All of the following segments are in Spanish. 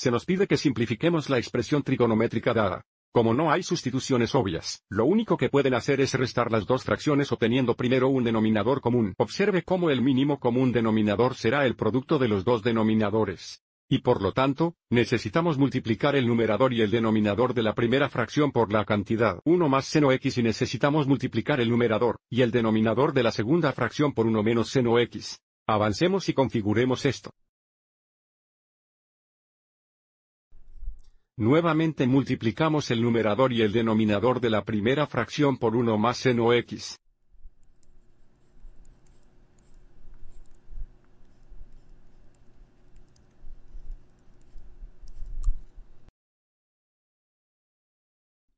se nos pide que simplifiquemos la expresión trigonométrica dada. Como no hay sustituciones obvias, lo único que pueden hacer es restar las dos fracciones obteniendo primero un denominador común. Observe cómo el mínimo común denominador será el producto de los dos denominadores. Y por lo tanto, necesitamos multiplicar el numerador y el denominador de la primera fracción por la cantidad 1 más seno x y necesitamos multiplicar el numerador y el denominador de la segunda fracción por 1 menos seno x. Avancemos y configuremos esto. Nuevamente multiplicamos el numerador y el denominador de la primera fracción por 1 más seno x.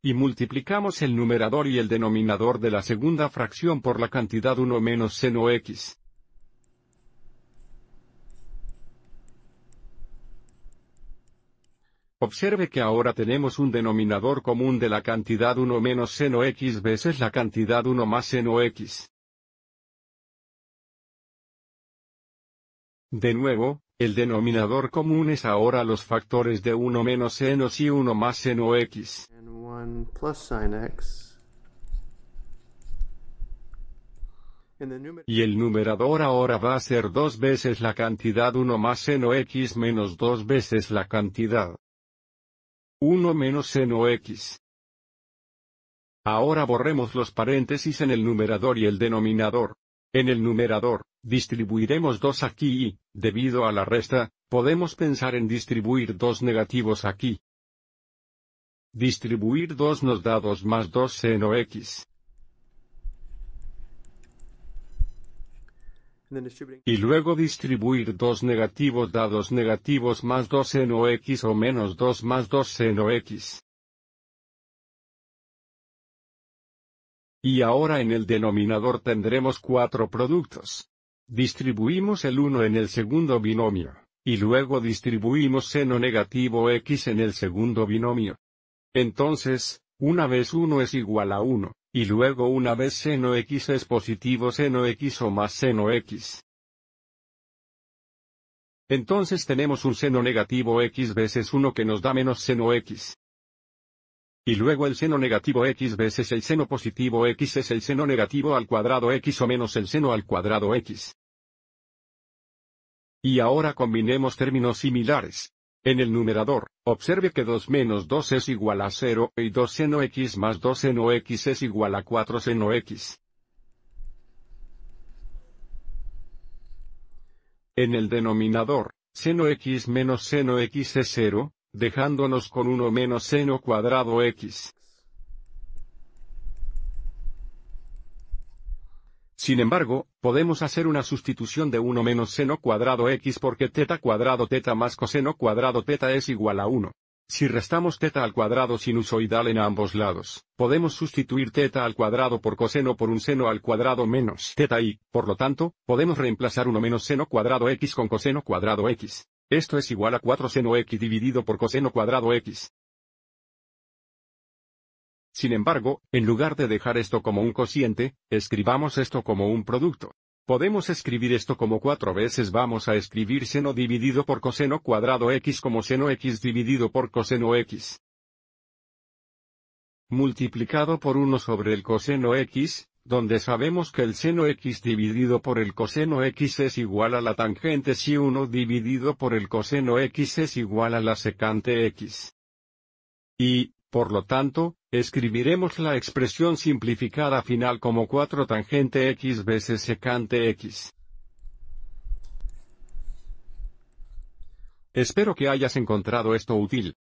y multiplicamos el numerador y el denominador de la segunda fracción por la cantidad 1 menos seno x. Observe que ahora tenemos un denominador común de la cantidad 1 menos seno x veces la cantidad 1 más seno x. De nuevo, el denominador común es ahora los factores de 1 menos seno y 1 más seno x. Y el numerador ahora va a ser dos veces la cantidad 1 más seno x menos dos veces la cantidad 1 menos seno x. Ahora borremos los paréntesis en el numerador y el denominador. En el numerador, distribuiremos 2 aquí y, debido a la resta, podemos pensar en distribuir 2 negativos aquí. Distribuir 2 nos da 2 más 2 seno x. y luego distribuir dos negativos dados negativos más 2 seno X o menos 2 más 2 seno X. Y ahora en el denominador tendremos cuatro productos. Distribuimos el 1 en el segundo binomio, y luego distribuimos seno negativo x en el segundo binomio. Entonces, una vez 1 es igual a 1, y luego una vez seno x es positivo seno x o más seno x. Entonces tenemos un seno negativo x veces 1 que nos da menos seno x. Y luego el seno negativo x veces el seno positivo x es el seno negativo al cuadrado x o menos el seno al cuadrado x. Y ahora combinemos términos similares. En el numerador, observe que 2 menos 2 es igual a 0 y 2 seno x más 2 seno x es igual a 4 seno x. En el denominador, seno x menos seno x es 0, dejándonos con 1 menos seno cuadrado x. Sin embargo, podemos hacer una sustitución de 1 menos seno cuadrado x porque teta cuadrado teta más coseno cuadrado teta es igual a 1. Si restamos teta al cuadrado sinusoidal en ambos lados, podemos sustituir teta al cuadrado por coseno por un seno al cuadrado menos teta y, por lo tanto, podemos reemplazar 1 menos seno cuadrado x con coseno cuadrado x. Esto es igual a 4 seno x dividido por coseno cuadrado x. Sin embargo, en lugar de dejar esto como un cociente, escribamos esto como un producto. Podemos escribir esto como cuatro veces vamos a escribir seno dividido por coseno cuadrado x como seno x dividido por coseno x. Multiplicado por 1 sobre el coseno x, donde sabemos que el seno x dividido por el coseno x es igual a la tangente si 1 dividido por el coseno x es igual a la secante x. Y, por lo tanto, Escribiremos la expresión simplificada final como 4 tangente x veces secante x. Espero que hayas encontrado esto útil.